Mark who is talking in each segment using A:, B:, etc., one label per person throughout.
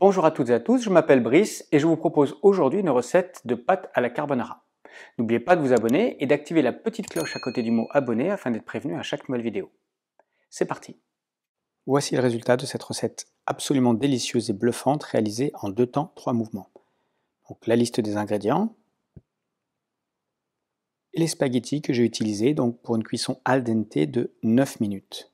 A: Bonjour à toutes et à tous, je m'appelle Brice et je vous propose aujourd'hui une recette de pâte à la carbonara. N'oubliez pas de vous abonner et d'activer la petite cloche à côté du mot abonné afin d'être prévenu à chaque nouvelle vidéo. C'est parti Voici le résultat de cette recette absolument délicieuse et bluffante réalisée en deux temps, trois mouvements. Donc la liste des ingrédients et les spaghettis que j'ai utilisés donc pour une cuisson al dente de 9 minutes.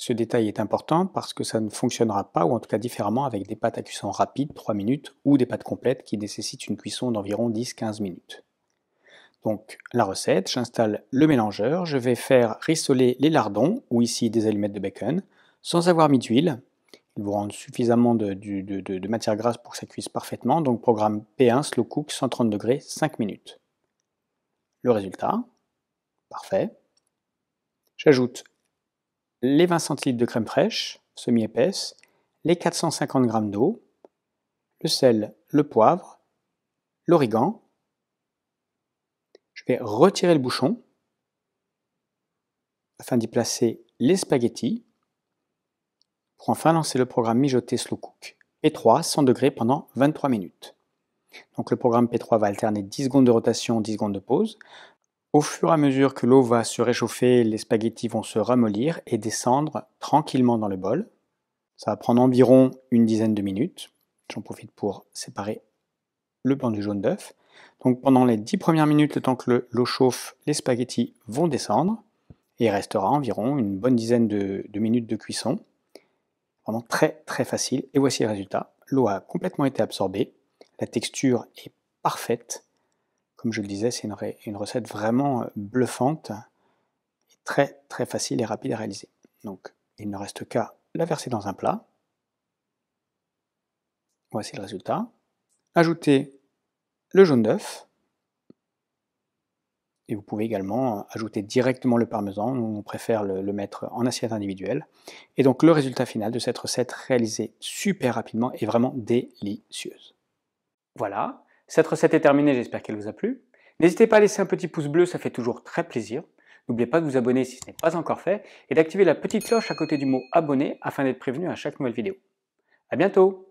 A: Ce détail est important parce que ça ne fonctionnera pas, ou en tout cas différemment, avec des pâtes à cuisson rapide, 3 minutes, ou des pâtes complètes qui nécessitent une cuisson d'environ 10-15 minutes. Donc la recette, j'installe le mélangeur, je vais faire rissoler les lardons, ou ici des allumettes de bacon, sans avoir mis d'huile. Il vous rend suffisamment de, matière grasse pour que ça cuise parfaitement, donc programme P1 slow cook 130 degrés 5 minutes. Le résultat, parfait. J'ajoute les 20 centilitres de crème fraîche, semi-épaisse, les 450 g d'eau, le sel, le poivre, l'origan. Je vais retirer le bouchon afin d'y placer les spaghettis pour enfin lancer le programme mijoté slow cook. P3, 100 degrés pendant 23 minutes. Donc le programme P3 va alterner 10 secondes de rotation, 10 secondes de pause. Au fur et à mesure que l'eau va se réchauffer, les spaghettis vont se ramollir et descendre tranquillement dans le bol. Ça va prendre environ une dizaine de minutes. J'en profite pour séparer le blanc du jaune d'œuf. Donc pendant les dix premières minutes, le temps que l'eau chauffe, les spaghettis vont descendre et il restera environ une bonne dizaine de, minutes de cuisson. Vraiment très très facile. Et voici le résultat. L'eau a complètement été absorbée, la texture est parfaite comme je le disais, c'est une, recette vraiment euh, bluffante, très très facile et rapide à réaliser. Donc il ne reste qu'à la verser dans un plat. Voici le résultat. Ajoutez le jaune d'œuf. Et vous pouvez également euh, ajouter directement le parmesan, on préfère le, le, mettre en assiette individuelle. Et donc le résultat final de cette recette réalisée super rapidement est vraiment délicieuse. Voilà, cette recette est terminée, j'espère qu'elle vous a plu. N'hésitez pas à laisser un petit pouce bleu, ça fait toujours très plaisir. N'oubliez pas de vous abonner si ce n'est pas encore fait et d'activer la petite cloche à côté du mot abonner afin d'être prévenu à chaque nouvelle vidéo. À bientôt